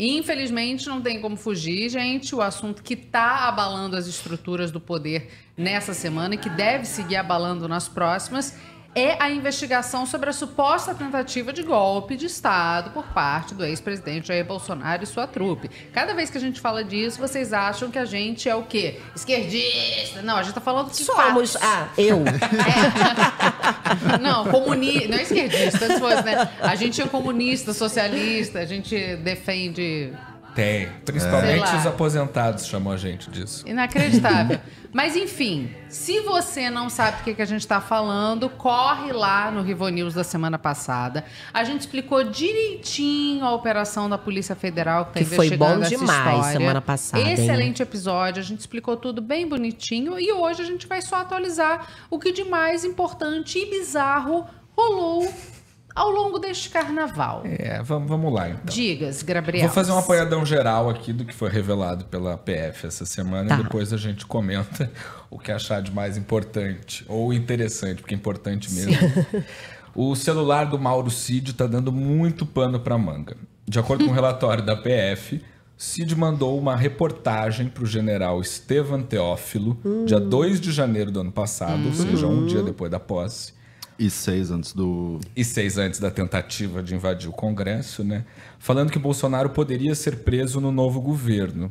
infelizmente, não tem como fugir, gente, o assunto que está abalando as estruturas do poder nessa semana e que deve seguir abalando nas próximas é a investigação sobre a suposta tentativa de golpe de Estado por parte do ex-presidente Jair Bolsonaro e sua trupe. Cada vez que a gente fala disso, vocês acham que a gente é o quê? Esquerdista. Não, a gente tá falando de Somos. Fatos. Ah, eu. É. Não, comunista. Não é esquerdista, se fosse, né? A gente é comunista, socialista, a gente defende tem. Principalmente é. os aposentados chamam a gente disso. Inacreditável. Mas enfim, se você não sabe do que, que a gente está falando, corre lá no Rivo News da semana passada. A gente explicou direitinho a operação da Polícia Federal que, tá que foi bom demais história. semana passada. Excelente hein? episódio. A gente explicou tudo bem bonitinho e hoje a gente vai só atualizar o que de mais importante e bizarro rolou ao longo deste carnaval. É, vamos, vamos lá então. Digas, Gabriel. Vou fazer um apanhadão geral aqui do que foi revelado pela PF essa semana tá. e depois a gente comenta o que achar de mais importante ou interessante, porque é importante mesmo. Sim. O celular do Mauro Cid está dando muito pano para manga. De acordo com o um relatório da PF, Cid mandou uma reportagem para o general Estevan Teófilo, dia 2 hum. de janeiro do ano passado, ou seja, um dia hum. depois da posse, e seis antes do. E seis antes da tentativa de invadir o Congresso, né? Falando que Bolsonaro poderia ser preso no novo governo.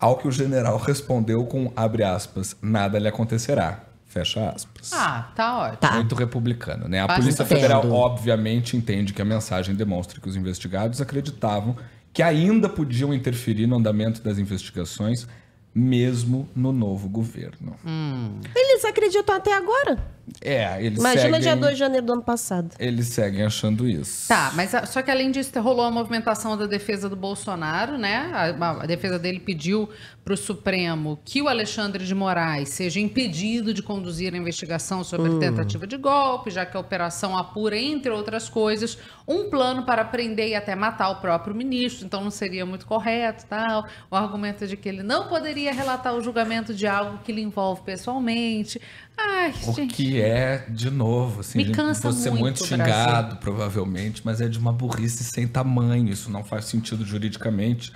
Ao que o general respondeu com abre aspas, nada lhe acontecerá. Fecha aspas. Ah, tá ótimo. Tá. Muito republicano, né? A Polícia Federal, obviamente, entende que a mensagem demonstra que os investigados acreditavam que ainda podiam interferir no andamento das investigações, mesmo no novo governo. Hum. Eles acreditam até agora. É, eles Imagina seguem, dia 2 de janeiro do ano passado. Eles seguem achando isso. Tá, mas ah, só que além disso, tá rolou a movimentação da defesa do Bolsonaro, né? A, a defesa dele pediu para o Supremo que o Alexandre de Moraes seja impedido de conduzir a investigação sobre hum. tentativa de golpe, já que a operação apura, entre outras coisas, um plano para prender e até matar o próprio ministro, então não seria muito correto, tal. O argumento é de que ele não poderia relatar o julgamento de algo que lhe envolve pessoalmente. Ai, o gente. Que é é, de novo, assim, Me cansa você muito, muito xingado, Brasil. provavelmente, mas é de uma burrice sem tamanho. Isso não faz sentido juridicamente,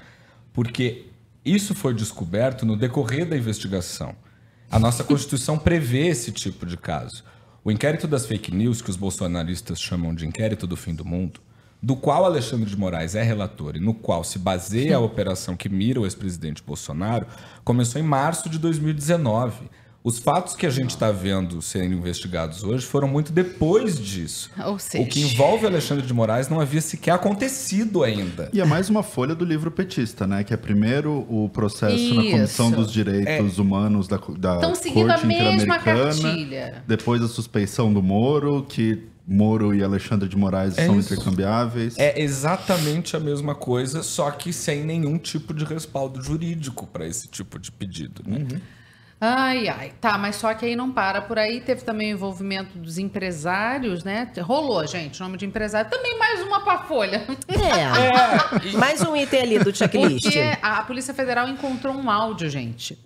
porque isso foi descoberto no decorrer da investigação. A nossa Constituição prevê esse tipo de caso. O inquérito das fake news, que os bolsonaristas chamam de inquérito do fim do mundo, do qual Alexandre de Moraes é relator e no qual se baseia a operação que mira o ex-presidente Bolsonaro, começou em março de 2019. Os fatos que a gente está vendo serem investigados hoje foram muito depois disso. Seja... O que envolve Alexandre de Moraes não havia sequer acontecido ainda. E é mais uma folha do livro petista, né? Que é primeiro o processo Isso. na Comissão dos Direitos é. Humanos da, da Estão seguindo Corte a mesma cartilha. Depois a suspeição do Moro, que Moro e Alexandre de Moraes é são isso. intercambiáveis. É exatamente a mesma coisa, só que sem nenhum tipo de respaldo jurídico para esse tipo de pedido. Né? Uhum. Ai, ai. Tá, mas só que aí não para por aí. Teve também o envolvimento dos empresários, né? Rolou, gente, nome de empresário. Também mais uma pra Folha. É. é. mais um item ali do checklist. Porque a Polícia Federal encontrou um áudio, gente.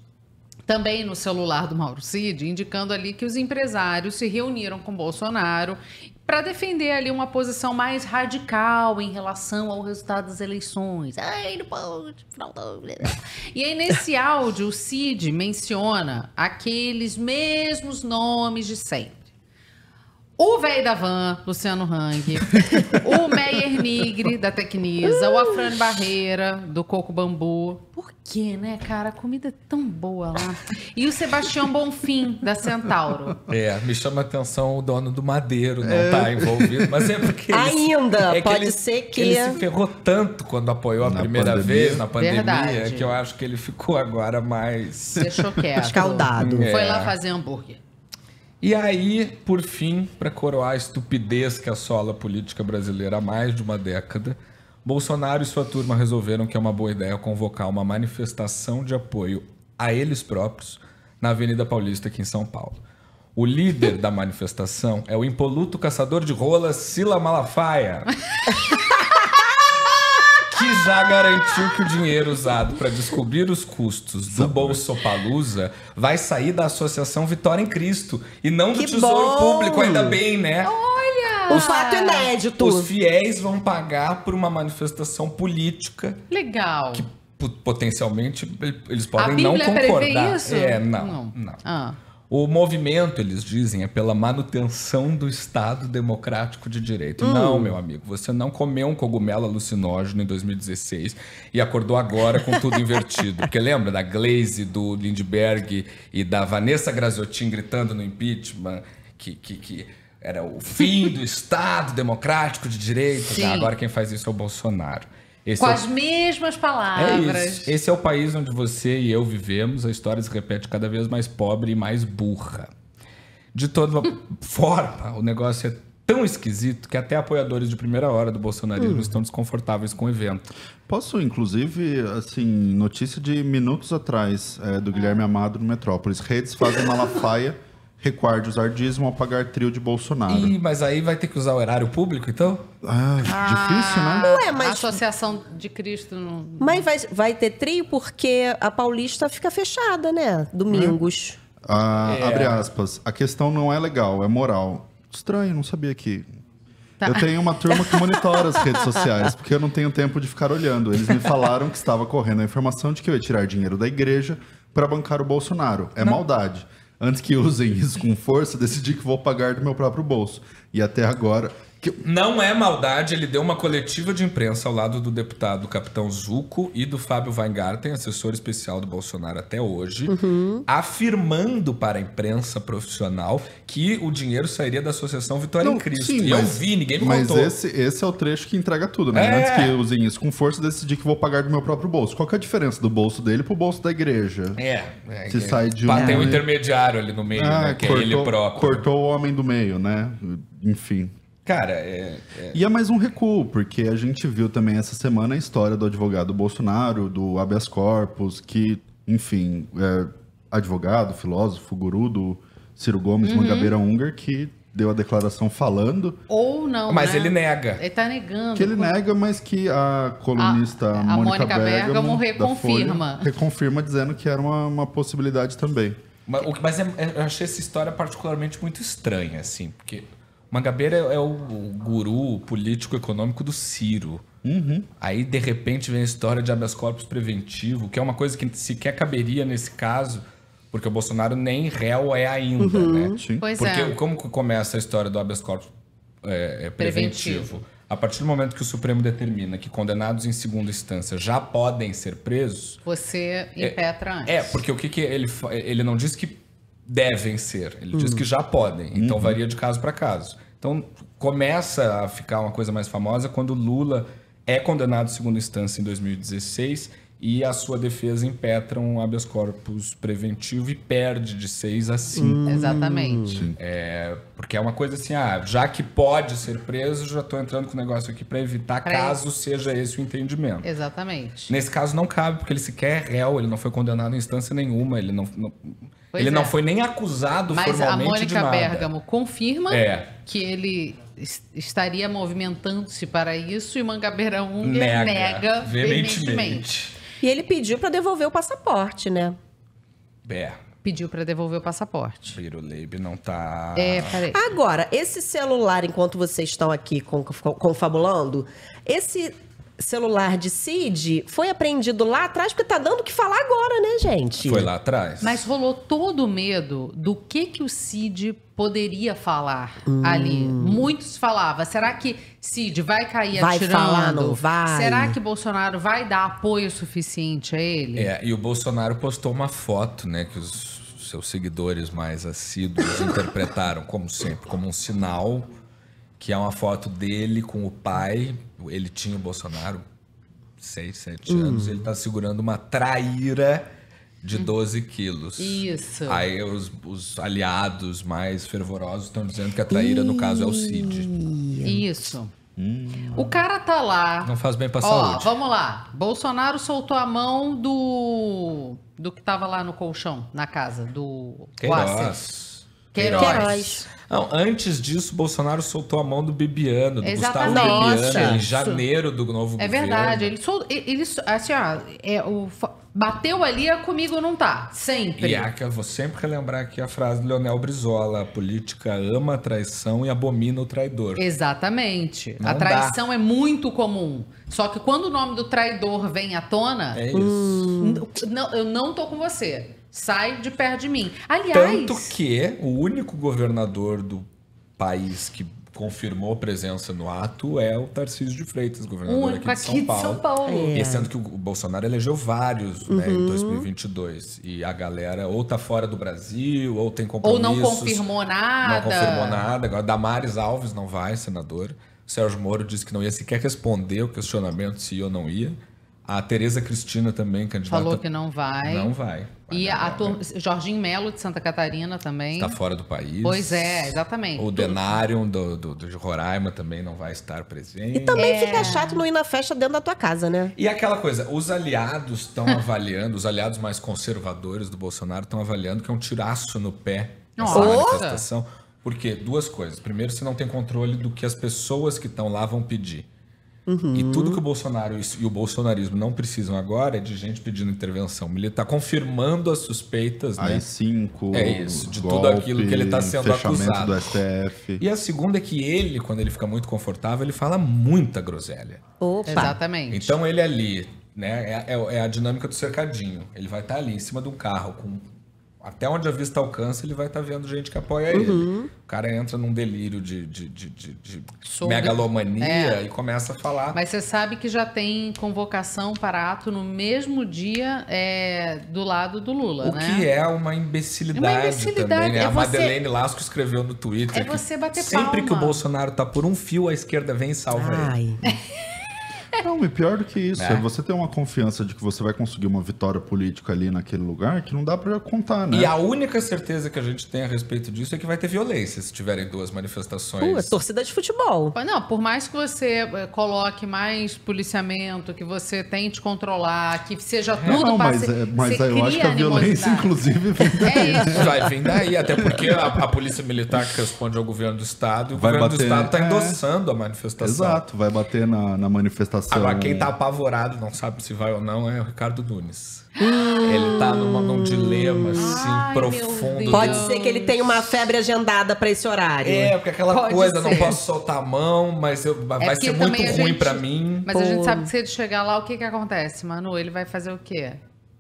Também no celular do Mauro Cid, indicando ali que os empresários se reuniram com Bolsonaro para defender ali uma posição mais radical em relação ao resultado das eleições. Ai, não pode, E aí, nesse áudio, o Cid menciona aqueles mesmos nomes de sempre o velho da van, Luciano Hang, o Meyer Nigre, da Tecnisa, o Afrânio Barreira, do Coco Bambu. Por quê, né, cara? Comida é tão boa lá. E o Sebastião Bonfim, da Centauro. É, me chama a atenção o dono do Madeiro não é. tá envolvido, mas é porque... Ainda, ele, é pode que ele, ser que... Ele se ferrou tanto quando apoiou na a primeira pandemia. vez na pandemia, Verdade. que eu acho que ele ficou agora mais... Deixou quieto. Escaldado. É. Foi lá fazer hambúrguer. E aí, por fim, para coroar a estupidez que assola a política brasileira há mais de uma década, Bolsonaro e sua turma resolveram que é uma boa ideia convocar uma manifestação de apoio a eles próprios na Avenida Paulista, aqui em São Paulo. O líder da manifestação é o impoluto caçador de rolas Sila Malafaia. que já garantiu que o dinheiro usado para descobrir os custos do bolso Palusa vai sair da Associação Vitória em Cristo e não do que Tesouro bom. Público, ainda bem, né? Olha! O fato é inédito. Os fiéis vão pagar por uma manifestação política. Legal. Que potencialmente eles podem não concordar. isso? É, não. Não. não. Ah. O movimento, eles dizem, é pela manutenção do Estado Democrático de Direito. Hum. Não, meu amigo, você não comeu um cogumelo alucinógeno em 2016 e acordou agora com tudo invertido. Porque lembra da Glaze, do Lindbergh e da Vanessa Graziotin gritando no impeachment que, que, que era o fim do Estado Democrático de Direito? Agora quem faz isso é o Bolsonaro. Esse Com é as mesmas palavras. É isso. Esse é o país onde você e eu vivemos. A história se repete cada vez mais pobre e mais burra. De toda forma, o negócio é tão esquisito que até apoiadores de primeira hora do bolsonarismo hum. estão desconfortáveis com o evento. Posso, inclusive, assim, notícia de minutos atrás é, do ah. Guilherme Amado no Metrópolis. Redes fazem Malafaia. recuar de usar dízimo ao pagar trio de Bolsonaro. Ih, mas aí vai ter que usar o erário público, então? Ah, ah difícil, né? é, mas... A Associação de Cristo não... Mas vai, vai ter trio porque a Paulista fica fechada, né? Domingos. É. Ah, é. Abre aspas. A questão não é legal, é moral. Estranho, não sabia que... Tá. Eu tenho uma turma que monitora as redes sociais, porque eu não tenho tempo de ficar olhando. Eles me falaram que estava correndo a informação de que eu ia tirar dinheiro da igreja para bancar o Bolsonaro. É não. maldade. Antes que usem isso com força, decidi que vou pagar do meu próprio bolso. E até agora, não é maldade, ele deu uma coletiva de imprensa ao lado do deputado Capitão Zuco e do Fábio Weingarten, assessor especial do Bolsonaro até hoje, uhum. afirmando para a imprensa profissional que o dinheiro sairia da Associação Vitória Não, em Cristo. Sim, e mas, eu vi, ninguém me mas contou. Mas esse, esse é o trecho que entrega tudo, né? É. Antes que eu usem isso com força, decidi que vou pagar do meu próprio bolso. Qual é a diferença do bolso dele pro bolso da igreja? É. é Se é. sai de ah, um... Tem um intermediário ali no meio, ah, né? Que cortou, é ele próprio. Cortou o homem do meio, né? Enfim. Cara, é, é... E é mais um recuo, porque a gente viu também essa semana a história do advogado Bolsonaro, do habeas corpus, que, enfim, é, advogado, filósofo, guru do Ciro Gomes, uhum. Mangabeira Unger, que deu a declaração falando. Ou não. Mas né? ele nega. Ele tá negando. Que ele como... nega, mas que a colunista a, Mônica, a Mônica Bergamo, Bergamo reconfirma. Folha, reconfirma dizendo que era uma, uma possibilidade também. Mas, mas é, é, eu achei essa história particularmente muito estranha, assim, porque Mangabeira é, é o guru político-econômico do Ciro. Uhum. Aí, de repente, vem a história de habeas corpus preventivo, que é uma coisa que sequer caberia nesse caso, porque o Bolsonaro nem réu é ainda, uhum. né? Sim. Pois porque é. como começa a história do habeas corpus é, é, preventivo? preventivo? A partir do momento que o Supremo determina que condenados em segunda instância já podem ser presos... Você é, impetra é, antes. É, porque o que, que ele... Ele não diz que devem ser. Ele uhum. diz hum. que já podem. Então uhum. varia de caso para caso. Então começa a ficar uma coisa mais famosa quando Lula é condenado segunda instância em 2016 e a sua defesa impetra um habeas corpus preventivo e perde de 6 a 5. Hum, exatamente. É, porque é uma coisa assim, ah, já que pode ser preso, já estou entrando com o negócio aqui para evitar pra caso isso. seja esse o entendimento. Exatamente. Nesse caso não cabe, porque ele sequer é réu, ele não foi condenado em instância nenhuma, ele não, não Pois ele é. não foi nem acusado Mas formalmente Mas a Mônica Bergamo confirma é. que ele estaria movimentando-se para isso e Mangabeira Unger nega, nega veementemente. E ele pediu para devolver o passaporte, né? É. Pediu para devolver o passaporte. Biruleib não tá. É, peraí. Agora, esse celular, enquanto vocês estão aqui confabulando, esse celular de Cid foi apreendido lá atrás, porque tá dando o que falar agora, né, gente? Foi lá atrás. Mas rolou todo o medo do que, que o Cid poderia falar hum. ali. Muitos falavam, será que Cid vai cair vai atirando? Falar, não vai. Será que Bolsonaro vai dar apoio suficiente a ele? É, e o Bolsonaro postou uma foto, né, que os seus seguidores mais assíduos interpretaram, como sempre, como um sinal que é uma foto dele com o pai. Ele tinha o Bolsonaro, 6, 7 hum. anos. Ele tá segurando uma traíra de 12 hum. quilos. Isso. Aí os, os aliados mais fervorosos estão dizendo que a traíra, no caso, é o Cid. Isso. Hum. O cara tá lá. Não faz bem pra Ó, saúde. Vamos lá. Bolsonaro soltou a mão do. do que tava lá no colchão, na casa, do Queiroz. Queiroz. Queiroz. Não, antes disso, Bolsonaro soltou a mão do Bibiano, do Exatamente. Gustavo Nossa, Bibiano, em janeiro do novo é governo. É verdade. Ele, sol, ele assim, ó, é, o, bateu ali, a é comigo não tá. Sempre. E aqui, é eu vou sempre relembrar aqui a frase do Leonel Brizola: a política ama a traição e abomina o traidor. Exatamente. Não a traição dá. é muito comum. Só que quando o nome do traidor vem à tona. É isso. Hum. Não, eu não tô com você. Sai de perto de mim. Aliás. Tanto que o único governador do país que confirmou presença no ato é o Tarcísio de Freitas, governador aqui, de, São Paulo. de São Paulo. É. E sendo que o Bolsonaro elegeu vários uhum. né, em 2022. Uhum. E a galera ou tá fora do Brasil, ou tem compromissos. Ou não confirmou nada. Não confirmou nada. Agora, Damares Alves não vai, senador. O Sérgio Moro disse que não ia sequer responder o questionamento se ia ou não ia. A Tereza Cristina também, candidata. Falou que não vai. Não vai. e a né? Jorginho Melo, de Santa Catarina, também. Está fora do país. Pois é, exatamente. O Denário do, do, do, Roraima também não vai estar presente. E também é. fica chato não ir na festa dentro da tua casa, né? E aquela coisa, os aliados estão avaliando, os aliados mais conservadores do Bolsonaro estão avaliando que é um tiraço no pé Nossa. essa manifestação. Por quê? Duas coisas. Primeiro, você não tem controle do que as pessoas que estão lá vão pedir. Uhum. E tudo que o Bolsonaro e o bolsonarismo não precisam agora é de gente pedindo intervenção militar, confirmando as suspeitas, né? cinco, é isso, de golpe, tudo aquilo que ele está sendo acusado. Do STF. E a segunda é que ele, quando ele fica muito confortável, ele fala muita groselha. Opa. Exatamente. Então ele ali né? É, é, é, a dinâmica do cercadinho. Ele vai estar tá ali em cima de um carro com até onde a vista alcança, ele vai estar tá vendo gente que apoia uhum. ele. O cara entra num delírio de, de, de, de megalomania é. e começa a falar. Mas você sabe que já tem convocação para ato no mesmo dia é, do lado do Lula, o né? que é uma imbecilidade, uma imbecilidade também. Né? É a você... Madeleine Lasco escreveu no Twitter. É você bater que Sempre palma. que o Bolsonaro tá por um fio, a esquerda vem e salva Ai. ele. Não, e pior do que isso, é. é. você ter uma confiança de que você vai conseguir uma vitória política ali naquele lugar que não dá para contar, né? E a única certeza que a gente tem a respeito disso é que vai ter violência se tiverem duas manifestações. Pô, é torcida de futebol. Não, por mais que você eh, coloque mais policiamento, que você tente controlar, que seja é. tudo... Não, mas, é, mas é, eu acho que a violência, inclusive, vem é daí. É isso. Vai vir daí, até porque a, a polícia militar que responde ao governo do Estado, o vai governo bater, do Estado tá endossando a manifestação. Exato, vai bater na, na manifestação tava, quem tá apavorado, não sabe se vai ou não, é o Ricardo Nunes. ele tá numa, num dilema, assim, Ai, profundo. Pode ser que ele tenha uma febre agendada pra esse horário. É, porque aquela Pode coisa, ser. não posso soltar a mão, mas eu, é vai ser muito ruim gente, pra mim. Mas a gente sabe que se ele chegar lá, o que que acontece, Manu? Ele vai fazer o quê?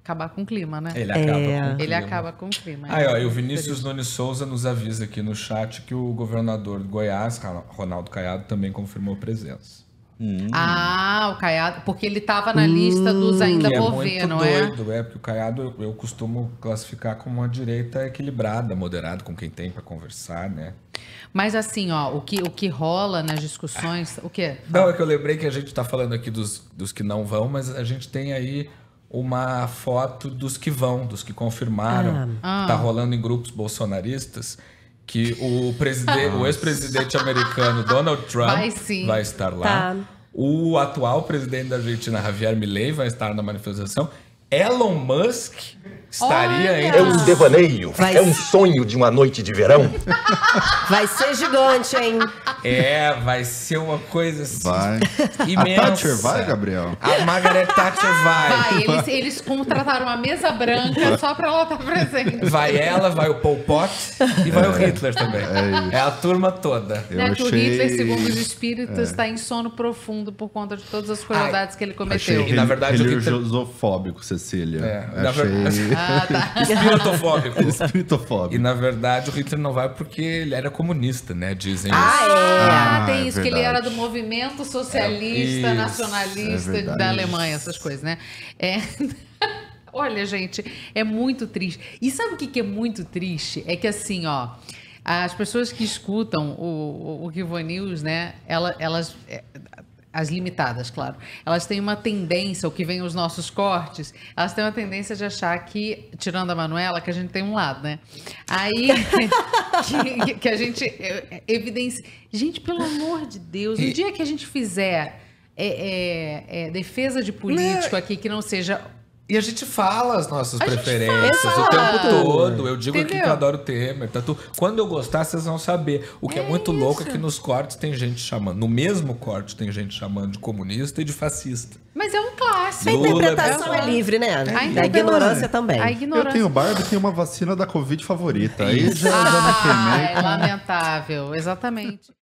acabar com o clima, né? Ele acaba é. com o é. clima. Ele acaba com o clima. Aí, ó, né? e o Vinícius Nunes Souza nos avisa aqui no chat que o governador de Goiás, Ronaldo Caiado, também confirmou presença. Hum. Ah, o Caiado, porque ele estava na lista dos hum. ainda que vou é ver, não doido, é? doido, é, porque o Caiado eu costumo classificar como uma direita equilibrada, moderada, com quem tem para conversar, né? Mas assim, ó, o que, o que rola nas discussões, o quê? Não, é que eu lembrei que a gente está falando aqui dos, dos que não vão, mas a gente tem aí uma foto dos que vão, dos que confirmaram, ah. que tá rolando em grupos bolsonaristas que o, presidente, ah. o ex-presidente americano Donald Trump vai, vai estar lá. Tá. O atual presidente da Argentina, Javier Milei, vai estar na manifestação. Elon Musk estaria Olha. entre. É um devaneio, Vai é um sonho de uma noite de verão. Vai ser gigante, hein? É, vai ser uma coisa assim. Vai. Imensa. A Thatcher vai, Gabriel? A Margaret Thatcher vai. Vai, eles, eles contrataram a mesa branca só pra ela estar presente. Vai ela, vai o Pol Pot e vai o é. Hitler também. É, é, a turma toda. Eu Né, que o Hitler, segundo os espíritos, está é. em sono profundo por conta de todas as crueldades que ele cometeu. Achei E, na verdade, o Hitler- Cecília. É, na Achei... Ah, tá. Espiritofóbico. Espiritofóbico. E na verdade o Hitler não vai porque ele era comunista, né? Dizem Ah, isso. é? Ah, ah é tem é isso, que ele era do movimento socialista, é, nacionalista é da Alemanha, essas coisas, né? É. Olha, gente, é muito triste. E sabe o que, que é muito triste? É que assim, ó. As pessoas que escutam o, o, o News, né? Elas, elas é, as limitadas, claro, elas têm uma tendência, o que vem os nossos cortes, elas têm uma tendência de achar que, tirando a Manuela, que a gente tem um lado, né? Aí, que, que, a gente eh, eh, evidencia. Gente, pelo amor de Deus, o dia que a gente fizer é, é, é, defesa de político aqui, que não seja e a gente fala as nossas a preferências o tempo todo. Eu digo Entendeu? aqui que eu adoro Temer. Tanto, quando eu gostar, vocês vão saber. O que é, é muito isso. louco é que nos cortes tem gente chamando. No mesmo corte tem gente chamando de comunista e de fascista. Mas é um clássico. A interpretação Lula, é, é livre, né? É. A, ignorância, a ignorância também. A ignorância. Eu tenho Barbie tem uma vacina da Covid favorita. Aí já, já me É lamentável, exatamente.